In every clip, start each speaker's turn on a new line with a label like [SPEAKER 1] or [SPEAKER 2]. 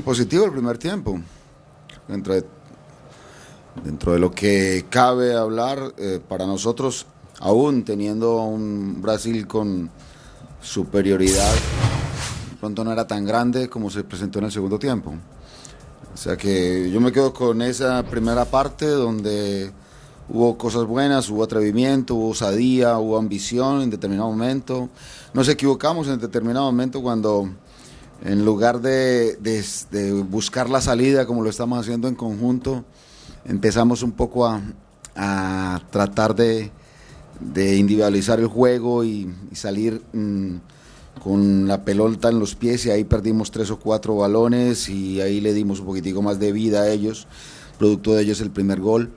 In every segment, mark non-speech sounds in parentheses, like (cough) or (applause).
[SPEAKER 1] Positivo el primer tiempo. Dentro de, dentro de lo que cabe hablar, eh, para nosotros, aún teniendo un Brasil con superioridad, pronto no era tan grande como se presentó en el segundo tiempo. O sea que yo me quedo con esa primera parte donde hubo cosas buenas, hubo atrevimiento, hubo osadía, hubo ambición en determinado momento. Nos equivocamos en determinado momento cuando en lugar de, buscar la salida como lo estamos haciendo en conjunto, empezamos un poco a, tratar de, individualizar el juego y, salir mm, con la pelota en los pies y ahí perdimos tres o cuatro balones y ahí le dimos un poquitico más de vida a ellos, producto de ellos el primer gol.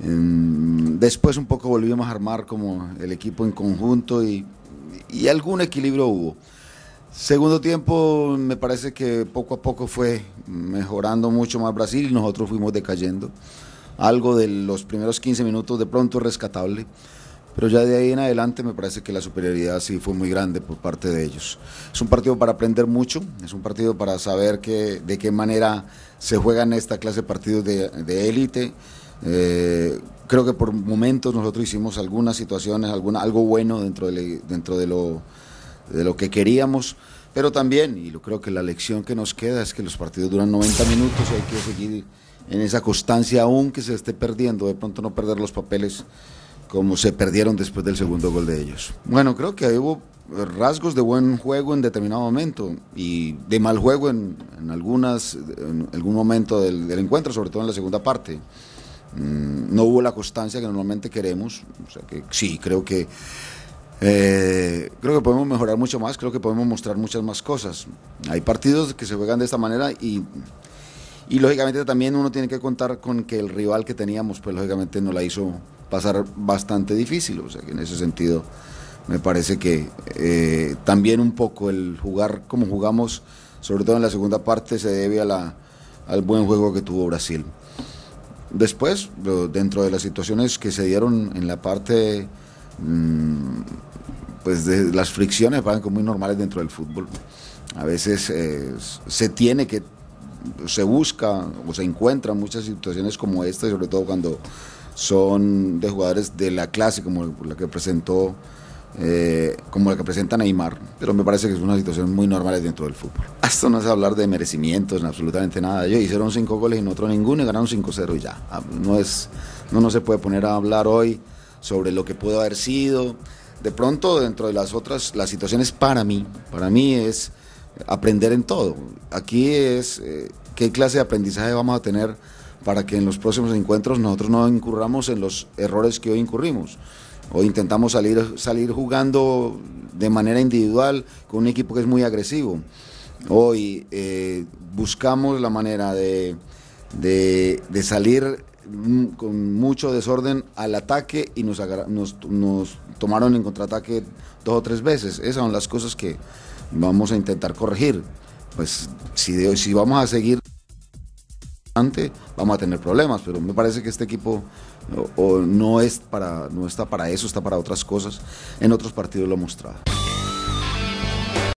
[SPEAKER 1] Mm, después un poco volvimos a armar como el equipo en conjunto y algún equilibrio hubo Segundo tiempo, me parece que poco a poco fue mejorando mucho más Brasil y nosotros fuimos decayendo. Algo de los primeros 15 minutos de pronto rescatable, pero ya de ahí en adelante me parece que la superioridad sí fue muy grande por parte de ellos. Es un partido para aprender mucho, es un partido para saber que, de qué manera se juegan esta clase de partidos de élite. Eh, creo que por momentos nosotros hicimos algunas situaciones, alguna, algo bueno dentro dentro de lo de lo que queríamos, pero también, y yo creo que la lección que nos queda es que los partidos duran 90 minutos y hay que seguir en esa constancia aún que se esté perdiendo, de pronto no perder los papeles como se perdieron después del segundo gol de ellos. Bueno, creo que hubo rasgos de buen juego en determinado momento y de mal juego en, algunas, en algún momento del, encuentro, sobre todo en la segunda parte. Mm, no hubo la constancia que normalmente queremos, o sea que sí, creo que eh, creo que podemos mejorar mucho más, creo que podemos mostrar muchas más cosas. Hay partidos que se juegan de esta manera y, y lógicamente también uno tiene que contar con que el rival que teníamos, pues lógicamente nos la hizo pasar bastante difícil. O sea que en ese sentido me parece que eh, también un poco el jugar como jugamos, sobre todo en la segunda parte, se debe a la, al buen juego que tuvo Brasil. Después, dentro de las situaciones que se dieron en la parte Mm, pues de, las fricciones van como muy normales dentro del fútbol. A veces eh, se tiene que, se busca o se encuentran muchas situaciones como esta, sobre todo cuando son de jugadores de la clase como la que presentó, eh, como la que presenta Neymar. Pero me parece que es una situación muy normal dentro del fútbol. (laughs) Esto no es hablar de merecimientos, absolutamente nada. Ellos hicieron cinco goles y otro ninguno y ganaron 5-0 y ya. Ah, no, es, no, no se puede poner a hablar hoy sobre lo que pudo haber sido. De pronto, dentro de las otras, las situaciones para mí, para mí es aprender en todo. Aquí es eh, qué clase de aprendizaje vamos a tener para que en los próximos encuentros nosotros no incurramos en los errores que hoy incurrimos. Hoy intentamos salir, salir jugando de manera individual con un equipo que es muy agresivo. Hoy eh, buscamos la manera de, de, de salir Mm, con mucho desorden al ataque y nos, nos, tomaron en contraataque dos o tres veces. Esas son las cosas que vamos a intentar corregir. Pues si, de, si vamos a seguir vamos a tener problemas, pero me parece que este equipo no, no, es para, no está para eso, está para otras cosas. En otros partidos lo ha mostrado.